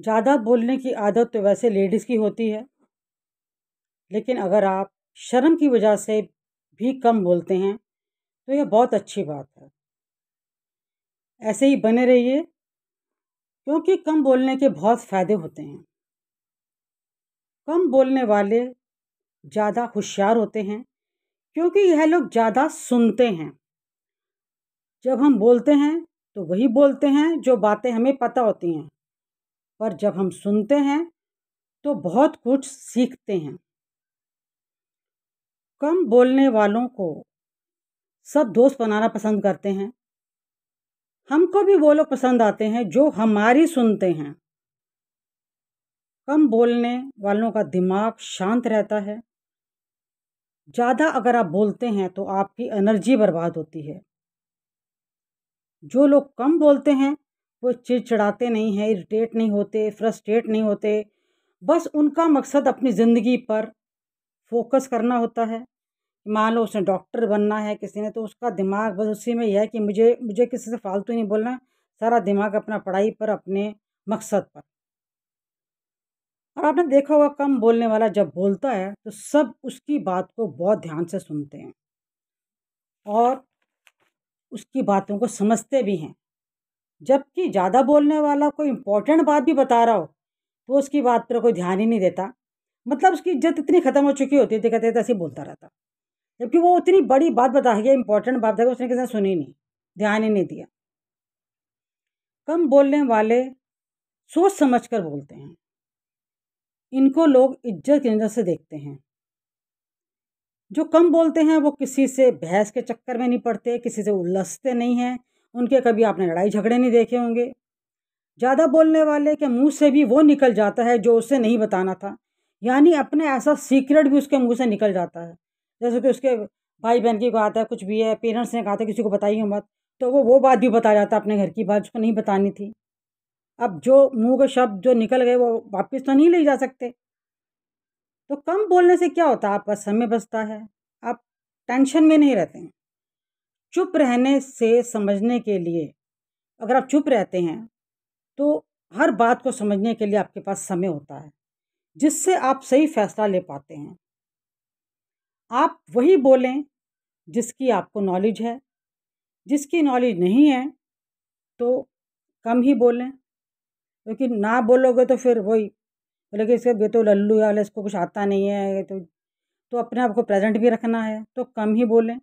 ज़्यादा बोलने की आदत तो वैसे लेडीज़ की होती है लेकिन अगर आप शर्म की वजह से भी कम बोलते हैं तो यह बहुत अच्छी बात है ऐसे ही बने रहिए क्योंकि कम बोलने के बहुत फ़ायदे होते हैं कम बोलने वाले ज़्यादा होशियार होते हैं क्योंकि यह लोग ज़्यादा सुनते हैं जब हम बोलते हैं तो वही बोलते हैं जो बातें हमें पता होती हैं पर जब हम सुनते हैं तो बहुत कुछ सीखते हैं कम बोलने वालों को सब दोस्त बनाना पसंद करते हैं हमको भी वो लोग पसंद आते हैं जो हमारी सुनते हैं कम बोलने वालों का दिमाग शांत रहता है ज़्यादा अगर आप बोलते हैं तो आपकी एनर्जी बर्बाद होती है जो लोग कम बोलते हैं वो चिड़चिड़ाते नहीं हैं इरिटेट नहीं होते फ्रस्ट्रेट नहीं होते बस उनका मकसद अपनी ज़िंदगी पर फोकस करना होता है मान लो उसने डॉक्टर बनना है किसी ने तो उसका दिमाग बस उसी में यह है कि मुझे मुझे किसी से फालतू नहीं बोलना सारा दिमाग अपना पढ़ाई पर अपने मकसद पर और आपने देखा होगा कम बोलने वाला जब बोलता है तो सब उसकी बात को बहुत ध्यान से सुनते हैं और उसकी बातों को समझते भी हैं जबकि ज़्यादा बोलने वाला कोई इम्पोर्टेंट बात भी बता रहा हो तो उसकी बात पर कोई ध्यान ही नहीं देता मतलब उसकी इज्जत इतनी ख़त्म हो चुकी होती थी कहते तो ऐसे बोलता रहता जबकि वो उतनी बड़ी बात बता गया इंपॉर्टेंट बात बताया उसने किसी ने सुनी नहीं ध्यान ही नहीं दिया कम बोलने वाले सोच समझ कर बोलते हैं इनको लोग इज्जत की नज़र से देखते हैं जो कम बोलते हैं वो किसी से बहस के चक्कर में नहीं पड़ते किसी से उलझते नहीं हैं उनके कभी आपने लड़ाई झगड़े नहीं देखे होंगे ज़्यादा बोलने वाले के मुंह से भी वो निकल जाता है जो उसे नहीं बताना था यानी अपने ऐसा सीक्रेट भी उसके मुंह से निकल जाता है जैसे कि उसके भाई बहन की बात है कुछ भी है पेरेंट्स ने कहा था किसी को बताइए मत तो वो वो बात भी बता जाता अपने घर की बात उसको नहीं बतानी थी अब जो मुंह के शब्द जो निकल गए वो वापस तो नहीं ले जा सकते तो कम बोलने से क्या होता है आपका समय बचता है आप टेंशन में नहीं रहते हैं चुप रहने से समझने के लिए अगर आप चुप रहते हैं तो हर बात को समझने के लिए आपके पास समय होता है जिससे आप सही फैसला ले पाते हैं आप वही बोलें जिसकी आपको नॉलेज है जिसकी नॉलेज नहीं है तो कम ही बोलें क्योंकि तो ना बोलोगे तो फिर वही बोलेगे इसके बेतो लल्लू या वाले इसको कुछ आता नहीं है तो तो अपने आप को प्रेजेंट भी रखना है तो कम ही बोलें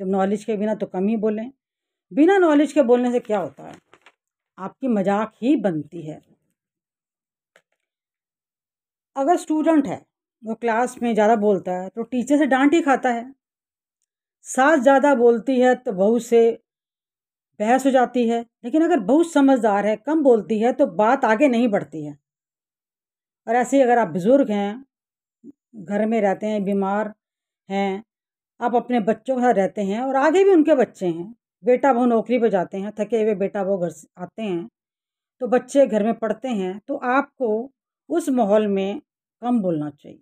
जब नॉलेज के बिना तो कम ही बोलें बिना नॉलेज के बोलने से क्या होता है आपकी मजाक ही बनती है अगर स्टूडेंट है वो क्लास में ज़्यादा बोलता है तो टीचर से डांट ही खाता है सास ज़्यादा बोलती है तो बहू से बहस हो जाती है लेकिन अगर बहुत समझदार है कम बोलती है तो बात आगे नहीं बढ़ती है और ऐसे ही अगर आप बुज़ुर्ग हैं घर में रहते हैं बीमार हैं आप अपने बच्चों के साथ रहते हैं और आगे भी उनके बच्चे हैं बेटा वो नौकरी पर जाते हैं थके हुए बेटा वो घर से आते हैं तो बच्चे घर में पढ़ते हैं तो आपको उस माहौल में कम बोलना चाहिए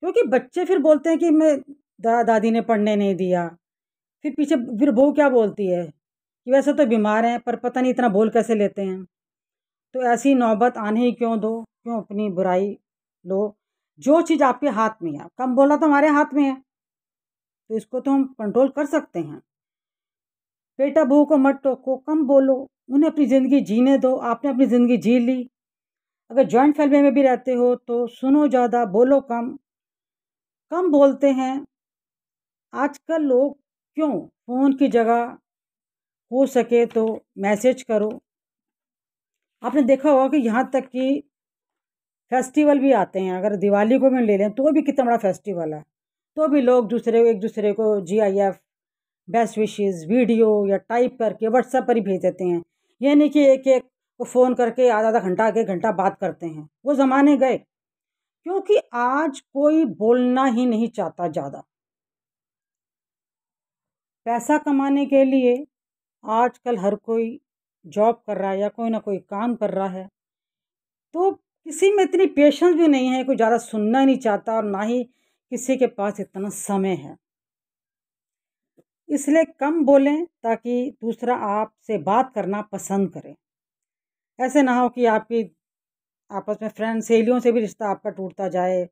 क्योंकि बच्चे फिर बोलते हैं कि मैं दा, दादी ने पढ़ने नहीं दिया फिर पीछे फिर बहू क्या बोलती है कि वैसे तो बीमार हैं पर पता नहीं इतना बोल कैसे लेते हैं तो ऐसी नौबत आने ही क्यों दो क्यों अपनी बुराई लो जो चीज़ आपके हाथ में है कम बोला तो हमारे हाथ में है तो इसको तो हम कंट्रोल कर सकते हैं बेटा बहू को मत टोको कम बोलो उन्हें अपनी ज़िंदगी जीने दो आपने अपनी ज़िंदगी जी ली अगर जॉइंट फैमिली में भी रहते हो तो सुनो ज़्यादा बोलो कम कम बोलते हैं आजकल लोग क्यों फ़ोन की जगह हो सके तो मैसेज करो आपने देखा होगा कि यहाँ तक कि फेस्टिवल भी आते हैं अगर दिवाली को भी ले लें तो भी कितना बड़ा फेस्टिवल है तो भी लोग दूसरे एक दूसरे को G I F best wishes video या टाइप करके व्हाट्सएप पर ही भेज देते हैं यानी नहीं कि एक एक को फ़ोन करके आधा आधा घंटा एक घंटा बात करते हैं वो ज़माने गए क्योंकि आज कोई बोलना ही नहीं चाहता ज़्यादा पैसा कमाने के लिए आजकल हर कोई जॉब कर रहा है या कोई ना कोई काम कर रहा है तो किसी में इतनी पेशेंस भी नहीं है कोई ज़्यादा सुनना ही नहीं चाहता और ना ही किसी के पास इतना समय है इसलिए कम बोलें ताकि दूसरा आपसे बात करना पसंद करे ऐसे ना हो कि आपकी आपस में फ्रेंड सहेलियों से भी रिश्ता आपका टूटता जाए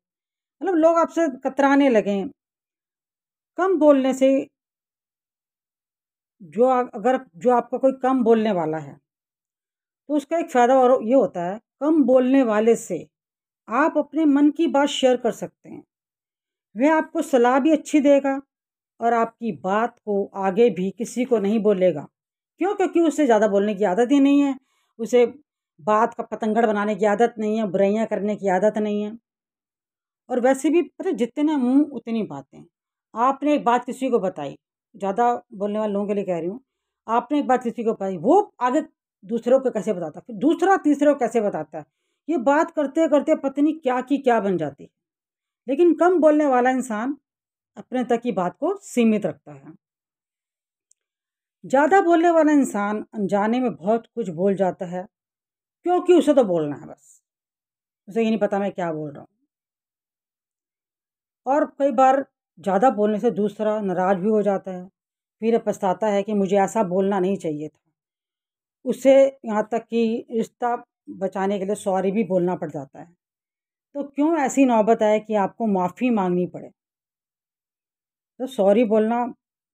मतलब लोग आपसे कतराने लगें कम बोलने से जो अगर जो आपका कोई कम बोलने वाला है तो उसका एक फ़ायदा और ये होता है कम बोलने वाले से आप अपने मन की बात शेयर कर सकते हैं वह आपको सलाह भी अच्छी देगा और आपकी बात को आगे भी किसी को नहीं बोलेगा क्यों क्योंकि उसे ज़्यादा बोलने की आदत ही नहीं है उसे बात का पतंगड़ बनाने की आदत नहीं है बुराइयाँ करने की आदत नहीं है और वैसे भी पता जितने मुँह उतनी बातें आपने एक बात किसी को बताई ज़्यादा बोलने वाले लोगों के लिए कह रही हूँ आपने एक बात किसी को बताई वो आगे दूसरों को कैसे बताता है फिर दूसरा तीसरे को कैसे बताता है ये बात करते करते पत्नी क्या की क्या बन जाती है लेकिन कम बोलने वाला इंसान अपने तक की बात को सीमित रखता है ज़्यादा बोलने वाला इंसान अनजाने में बहुत कुछ बोल जाता है क्योंकि उसे तो बोलना है बस उसे ये नहीं पता मैं क्या बोल रहा हूँ और कई बार ज़्यादा बोलने से दूसरा नाराज़ भी हो जाता है फिर पछताता है कि मुझे ऐसा बोलना नहीं चाहिए था उसे यहाँ तक कि रिश्ता बचाने के लिए सॉरी भी बोलना पड़ जाता है तो क्यों ऐसी नौबत आए कि आपको माफ़ी मांगनी पड़े तो सॉरी बोलना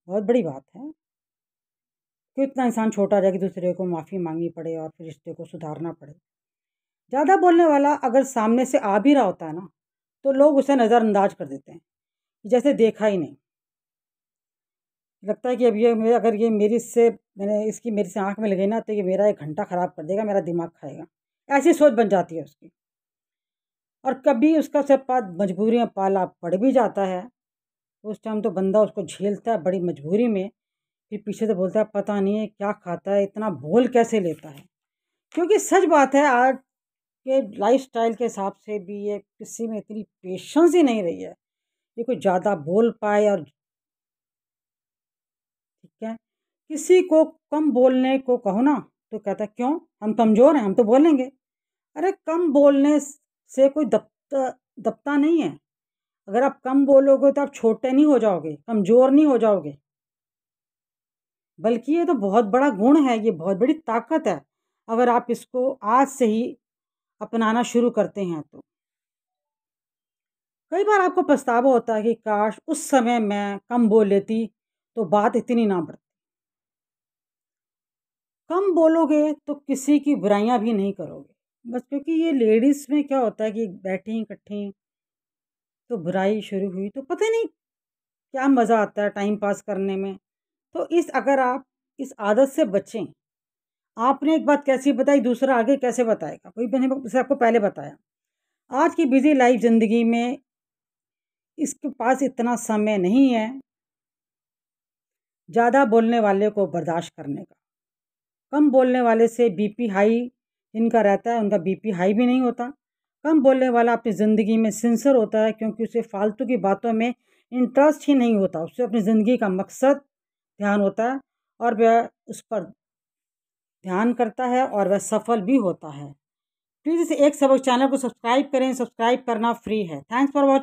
बहुत बड़ी बात है क्यों इतना इंसान छोटा जाए कि दूसरे को माफ़ी मांगनी पड़े और फिर रिश्ते को सुधारना पड़े ज़्यादा बोलने वाला अगर सामने से आ भी रहा होता है ना तो लोग उसे नज़रअंदाज कर देते हैं जैसे देखा ही नहीं लगता है कि अब ये अगर ये मेरी से मैंने इसकी मेरी से आँख में लगे ना तो ये मेरा एक घंटा ख़राब कर देगा मेरा दिमाग खाएगा ऐसी सोच बन जाती है उसकी और कभी उसका सब मजबूरी में पाला पड़ भी जाता है तो उस टाइम तो बंदा उसको झेलता है बड़ी मजबूरी में फिर पीछे से बोलता है पता नहीं है क्या खाता है इतना बोल कैसे लेता है क्योंकि सच बात है आज के लाइफ स्टाइल के हिसाब से भी ये किसी में इतनी पेशेंस ही नहीं रही है ये कोई ज़्यादा बोल पाए और किसी को कम बोलने को कहो ना तो कहता क्यों हम कमज़ोर हैं हम तो बोलेंगे अरे कम बोलने से कोई दबता दबता नहीं है अगर आप कम बोलोगे तो आप छोटे नहीं हो जाओगे कमज़ोर नहीं हो जाओगे बल्कि ये तो बहुत बड़ा गुण है ये बहुत बड़ी ताकत है अगर आप इसको आज से ही अपनाना शुरू करते हैं तो कई बार आपको पछतावा होता है कि काश उस समय मैं कम बोल लेती तो बात इतनी ना बढ़ती कम बोलोगे तो किसी की बुराइयाँ भी नहीं करोगे बस क्योंकि ये लेडीज़ में क्या होता है कि बैठे इकट्ठे तो बुराई शुरू हुई तो पता नहीं क्या मज़ा आता है टाइम पास करने में तो इस अगर आप इस आदत से बचें आपने एक बात कैसी बताई दूसरा आगे कैसे बताएगा कोई मैंने उसे आपको पहले बताया आज की बिज़ी लाइफ ज़िंदगी में इसके पास इतना समय नहीं है ज़्यादा बोलने वाले को बर्दाश्त करने का कम बोलने वाले से बीपी हाई इनका रहता है उनका बीपी हाई भी नहीं होता कम बोलने वाला अपनी ज़िंदगी में सिंसर होता है क्योंकि उसे फालतू की बातों में इंटरेस्ट ही नहीं होता उसे अपनी ज़िंदगी का मकसद ध्यान होता है और वह उस पर ध्यान करता है और वह सफल भी होता है प्लीज़ इस एक सबक चैनल को सब्सक्राइब करें सब्सक्राइब करना फ्री है थैंक्स फॉर वॉचिंग